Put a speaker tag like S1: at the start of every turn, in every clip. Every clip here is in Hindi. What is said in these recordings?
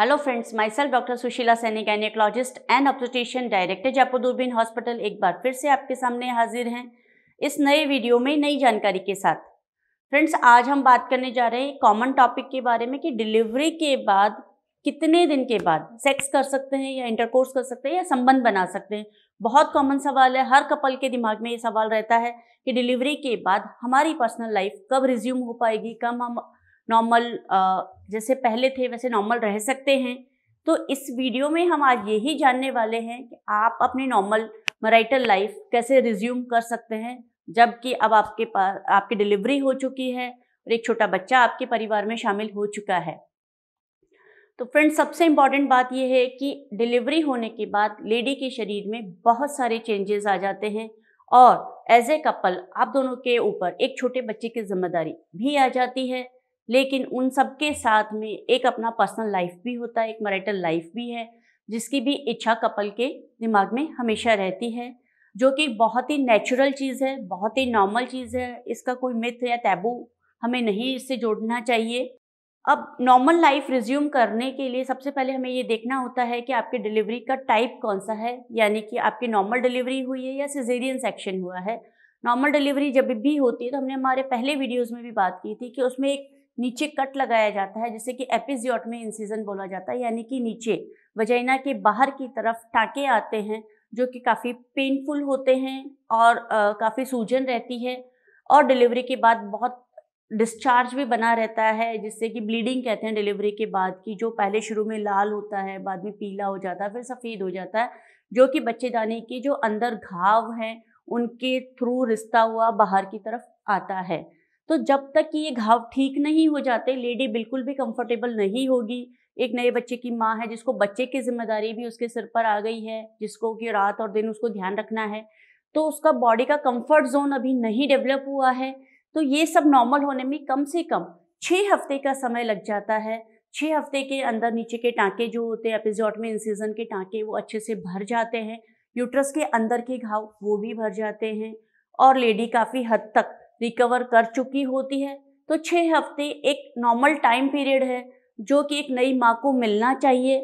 S1: hello friends myself doctor Sushila Saini gynaecologist and obstetrician director Jaipur Doorbeen hospital एक बार फिर से आपके सामने हाजिर हैं इस नए वीडियो में नई जानकारी के साथ फ्रेंड्स आज हम बात करने जा रहे हैं कॉमन टॉपिक के बारे में कि डिलीवरी के बाद कितने दिन के बाद सेक्स कर सकते हैं या इंटरकोर्स कर सकते हैं या संबंध बना सकते हैं बहुत कॉमन सवाल है हर कपल के दिमाग में ये सवाल रहता है कि डिलीवरी के बाद हमारी पर्सनल लाइफ कब रिज्यूम हो पाएगी कब हम नॉर्मल जैसे पहले थे वैसे नॉर्मल रह सकते हैं तो इस वीडियो में हम आज यही जानने वाले हैं कि आप अपनी नॉर्मल मराइटल लाइफ कैसे रिज्यूम कर सकते हैं जबकि अब आपके पास आपकी डिलीवरी हो चुकी है और एक छोटा बच्चा आपके परिवार में शामिल हो चुका है तो फ्रेंड्स सबसे इम्पॉर्टेंट बात यह है कि डिलीवरी होने के बाद लेडी के शरीर में बहुत सारे चेंजेस आ जाते हैं और एज ए कपल आप दोनों के ऊपर एक छोटे बच्चे की जिम्मेदारी भी आ जाती है लेकिन उन सब के साथ में एक अपना पर्सनल लाइफ भी होता है एक मैरिटल लाइफ भी है जिसकी भी इच्छा कपल के दिमाग में हमेशा रहती है जो कि बहुत ही नेचुरल चीज़ है बहुत ही नॉर्मल चीज़ है इसका कोई मिथ या टैबू हमें नहीं इससे जोड़ना चाहिए अब नॉर्मल लाइफ रिज्यूम करने के लिए सबसे पहले हमें ये देखना होता है कि आपके डिलीवरी का टाइप कौन सा है यानी कि आपकी नॉर्मल डिलीवरी हुई है या सिजेरियन सेक्शन हुआ है नॉर्मल डिलीवरी जब भी होती है तो हमने हमारे पहले वीडियोज़ में भी बात की थी कि उसमें एक नीचे कट लगाया जाता है जैसे कि एपिजियोट में इंसिजन बोला जाता है यानी कि नीचे वजाइना के बाहर की तरफ टाँके आते हैं जो कि काफ़ी पेनफुल होते हैं और काफ़ी सूजन रहती है और डिलीवरी के बाद बहुत डिस्चार्ज भी बना रहता है जिससे कि ब्लीडिंग कहते हैं डिलीवरी के बाद की जो पहले शुरू में लाल होता है बाद में पीला हो जाता है फिर सफ़ेद हो जाता है जो कि बच्चेदानी के जो अंदर घाव हैं उनके थ्रू रिश्ता हुआ बाहर की तरफ आता है तो जब तक कि ये घाव ठीक नहीं हो जाते लेडी बिल्कुल भी कंफर्टेबल नहीं होगी एक नए बच्चे की माँ है जिसको बच्चे की जिम्मेदारी भी उसके सिर पर आ गई है जिसको कि रात और दिन उसको ध्यान रखना है तो उसका बॉडी का कंफर्ट जोन अभी नहीं डेवलप हुआ है तो ये सब नॉर्मल होने में कम से कम छः हफ्ते का समय लग जाता है छः हफ्ते के अंदर नीचे के टाँके जो होते हैं एपिजोड में इंसीजन के टाँके वो अच्छे से भर जाते हैं यूट्रस के अंदर के घाव वो भी भर जाते हैं और लेडी काफ़ी हद तक रिकवर कर चुकी होती है तो छः हफ्ते एक नॉर्मल टाइम पीरियड है जो कि एक नई माँ को मिलना चाहिए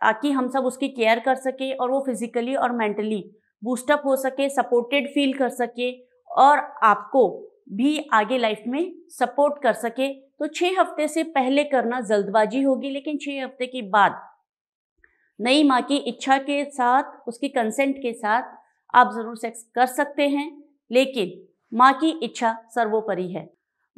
S1: ताकि हम सब उसकी केयर कर सकें और वो फिज़िकली और मेंटली बूस्टअप हो सके सपोर्टेड फील कर सके और आपको भी आगे लाइफ में सपोर्ट कर सके तो छः हफ्ते से पहले करना जल्दबाजी होगी लेकिन छः हफ्ते के बाद नई माँ की इच्छा के साथ उसकी कंसेंट के साथ आप ज़रूर सेक्स कर सकते हैं लेकिन माँ की इच्छा सर्वोपरि है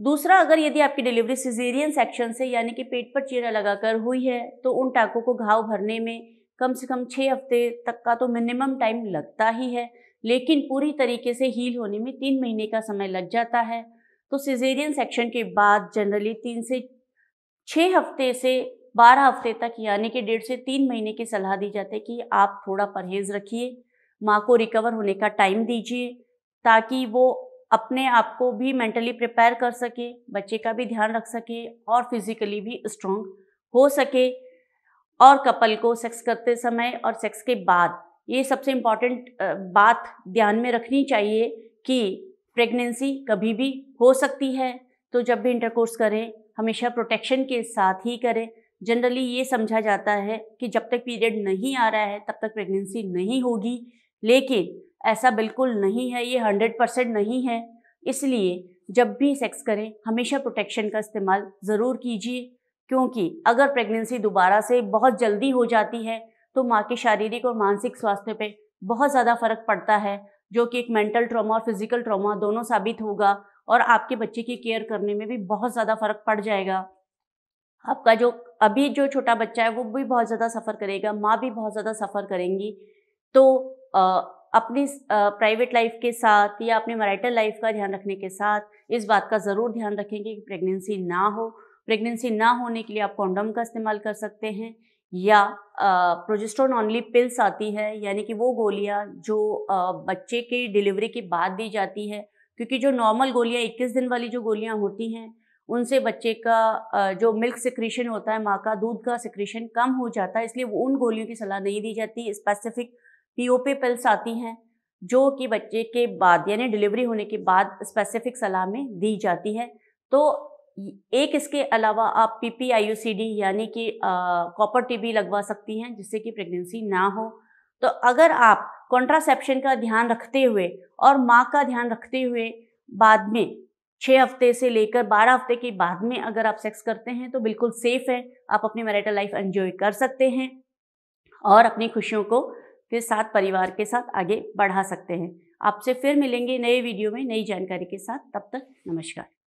S1: दूसरा अगर यदि आपकी डिलीवरी सिजेरियन सेक्शन से यानी कि पेट पर चीरा लगाकर हुई है तो उन टाकों को घाव भरने में कम से कम छः हफ्ते तक का तो मिनिमम टाइम लगता ही है लेकिन पूरी तरीके से हील होने में तीन महीने का समय लग जाता है तो सिजेरियन सेक्शन के बाद जनरली तीन से छः हफ्ते से बारह हफ्ते तक यानी कि डेढ़ से तीन महीने की सलाह दी जाती है कि आप थोड़ा परहेज़ रखिए माँ को रिकवर होने का टाइम दीजिए ताकि वो अपने आप को भी मेंटली प्रिपेयर कर सके बच्चे का भी ध्यान रख सके और फिजिकली भी स्ट्रोंग हो सके और कपल को सेक्स करते समय और सेक्स के बाद ये सबसे इम्पॉर्टेंट बात ध्यान में रखनी चाहिए कि प्रेगनेंसी कभी भी हो सकती है तो जब भी इंटरकोर्स करें हमेशा प्रोटेक्शन के साथ ही करें जनरली ये समझा जाता है कि जब तक पीरियड नहीं आ रहा है तब तक प्रेगनेंसी नहीं होगी लेकिन ऐसा बिल्कुल नहीं है ये हंड्रेड परसेंट नहीं है इसलिए जब भी सेक्स करें हमेशा प्रोटेक्शन का इस्तेमाल ज़रूर कीजिए क्योंकि अगर प्रेगनेंसी दोबारा से बहुत जल्दी हो जाती है तो माँ के शारीरिक और मानसिक स्वास्थ्य पे बहुत ज़्यादा फर्क पड़ता है जो कि एक मेंटल ट्रॉमा और फिजिकल ट्रॉमा दोनों साबित होगा और आपके बच्चे की केयर करने में भी बहुत ज़्यादा फर्क पड़ जाएगा आपका जो अभी जो छोटा बच्चा है वो भी बहुत ज़्यादा सफ़र करेगा माँ भी बहुत ज़्यादा सफ़र करेंगी तो आ, अपनी प्राइवेट लाइफ के साथ या अपने मराइटल लाइफ का ध्यान रखने के साथ इस बात का ज़रूर ध्यान रखेंगे कि प्रेगनेंसी ना हो प्रेगनेंसी ना होने के लिए आप कॉन्डम का इस्तेमाल कर सकते हैं या प्रोजेस्ट्रोन ऑनली पिल्स आती है यानी कि वो गोलियाँ जो आ, बच्चे की डिलीवरी के बाद दी जाती है क्योंकि जो नॉर्मल गोलियाँ इक्कीस दिन वाली जो गोलियाँ होती हैं उनसे बच्चे का जो मिल्क सिक्रीशन होता है माँ का दूध का सिक्रीशन कम हो जाता है इसलिए वो उन गोलियों की सलाह नहीं दी जाती स्पेसिफिक पीओपी पिल्स आती हैं जो कि बच्चे के बाद यानी डिलीवरी होने के बाद स्पेसिफिक सलाह में दी जाती है तो एक इसके अलावा आप P P I U C D यानी कि कॉपर टी बी लगवा सकती हैं जिससे कि प्रेगनेंसी ना हो तो अगर आप कॉन्ट्रासेप्शन का ध्यान रखते हुए और माँ का ध्यान रखते हुए बाद में छः हफ्ते से लेकर बारह हफ्ते के बाद में अगर आप सेक्स करते हैं तो बिल्कुल सेफ़ है आप अपनी मैरिटल लाइफ एंजॉय कर सकते हैं और अपनी खुशियों को फिर साथ परिवार के साथ आगे बढ़ा सकते हैं आपसे फिर मिलेंगे नए वीडियो में नई जानकारी के साथ तब तक नमस्कार